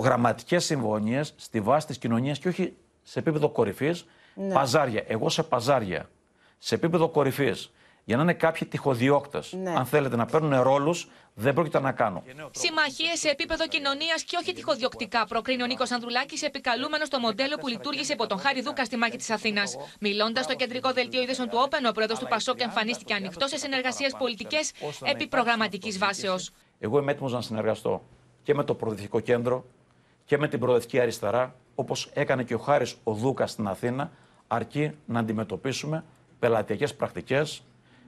προγραμματικέ συμφωνίες στη βάση της κοινωνίας και όχι σε επίπεδο κορυφής. Ναι. Παζάρια. Εγώ σε παζάρια. Σε επίπεδο κορυφής. Για να είναι κάποιοι τυχοδιώκτες. Ναι. Αν θέλετε να παίρνουν ρόλους, δεν πρόκειται να κάνω. Συμμαχίες σε επίπεδο κοινωνίας και όχι τυχοδιοκτικά, προκρίνει ο Νίκος Ανδρουλάκης, επικαλούμενος το μοντέλο που λειτουργήσε υπό τον Χάρη Δούκα στη μάχη της Αθήνας. Μιλώντας στο κεντρικό δελτίο ειδήσεων του Όπεν, ο πρόεδρος του Πασόκ εμφανίστηκε ανοιχτός σε συνεργασίε πολιτικέ επί προγραμματική βάσεω. Εγώ είμαι έτοιμος να συνεργαστώ και με το Προοδευτικό Κέντρο και με την προοδευτική αριστερά, όπως έκανε και ο Χάρης ο Δούκας στην Αθήνα, αρκεί να αντιμετωπίσουμε πελατειακές πρακτικές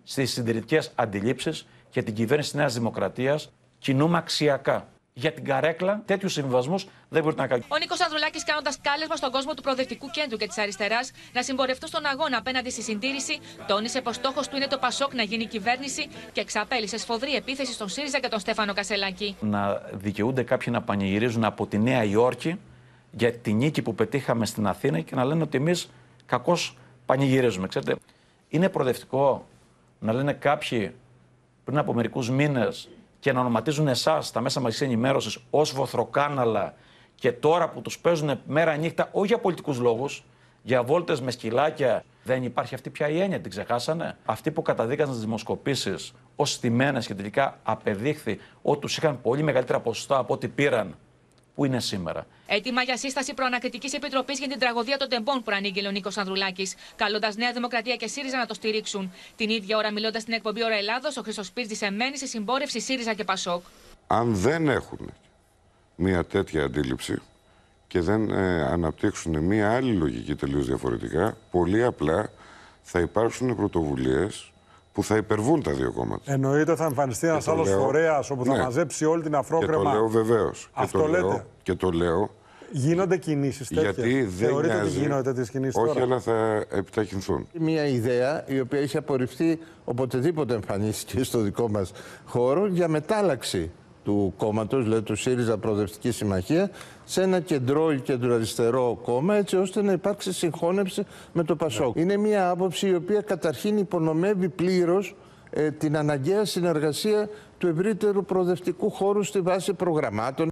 στις συντηρητικές αντιλήψεις και την κυβέρνηση της Νέας Δημοκρατίας κινούμε αξιακά για την καρέκλα τέτοιους συμβιβασμούς δεν μπορείτε να κάνετε. Ο Νίκος Ανδρουλάκης κάνοντας κάλεσμα στον κόσμο του Προοδευτικού Κέντρου και της Αριστεράς να συμπορευτούν στον αγώνα απέναντι στη συντήρηση, τόνισε πως στόχος του είναι το Πασόκ να γίνει κυβέρνηση και εξαπέλυσε σφοδρή επίθεση στον ΣΥΡΙΖΑ και τον Στέφανο Κασελάκη. Να δικαιούνται κάποιοι να πανηγυρίζουν από τη Νέα Υόρκη για τη νίκη που πετύχαμε στην Αθήνα και να λένε ότι εμείς κακώς πανηγυρίζουμε. Ξέρετε, είναι προοδευτικό να λένε κάποιοι πριν από μερικούς μήνες και να ονοματίζουν εσάς τα μέσα μαζικής ενημέρωσης ως βοθροκάναλα και τώρα που τους παίζουν μέρα νύχτα, όχι για πολιτικούς λόγους, για βόλτες με σκυλάκια. Δεν υπάρχει αυτή πια η έννοια, την ξεχάσανε. Αυτοί που καταδίκασαν τις δημοσκοπήσεις ως θυμένε και τελικά απεδείχθη ότι τους είχαν πολύ μεγαλύτερα ποσοστά από ό,τι πήραν που είναι σήμερα. Έτοιμα για σύσταση προανακριτικής επιτροπής για την τραγωδία των τεμπών ανήγγειλε ο Νίκος Ανδρουλάκης, καλώντας Νέα Δημοκρατία και ΣΥΡΙΖΑ να το στηρίξουν. Την ίδια ώρα, μιλώντας στην εκπομπή Ωρα Ελλάδος, ο Χρυσός Πίρτη εμένει σε συμπόρευση ΣΥΡΙΖΑ και ΠΑΣΟΚ. Αν δεν έχουν μια τέτοια αντίληψη και δεν ε, αναπτύξουν μια άλλη λογική τελείως διαφορετικά, πολύ απλά θα υπάρξουν πρωτοβουλίες που θα υπερβούν τα δύο κόμματα. Εννοείται θα εμφανιστεί ένα άλλος λέω... φορέας όπου θα ναι. μαζέψει όλη την αφρόκρεμα. Και το λέω βεβαίως. Αυτό και το λέτε. Λέω, και το λέω. Γίνονται κινήσεις τέτοιες. Γιατί δεν Θεωρείτε ότι γίνονται τέτοιε κινήσεις. Όχι, αλλά θα επιταχυνθούν. Μια ιδέα η οποία έχει απορριφθεί οποτεδήποτε εμφανίστηκε στο δικό μας χώρο για μετάλλαξη του κόμματος, δηλαδή του ΣΥΡΙΖΑ Προοδευτική Συμμαχία, σε ένα κεντρό ή κεντροαριστερό κόμμα, έτσι ώστε να υπάρξει συγχώνευση με το ΠΑΣΟΚ. Ναι. Είναι μια άποψη η οποία καταρχήν υπονομεύει πλήρως ε, την αναγκαία συνεργασία του ευρύτερου προοδευτικού χώρου στη βάση προγραμμάτων.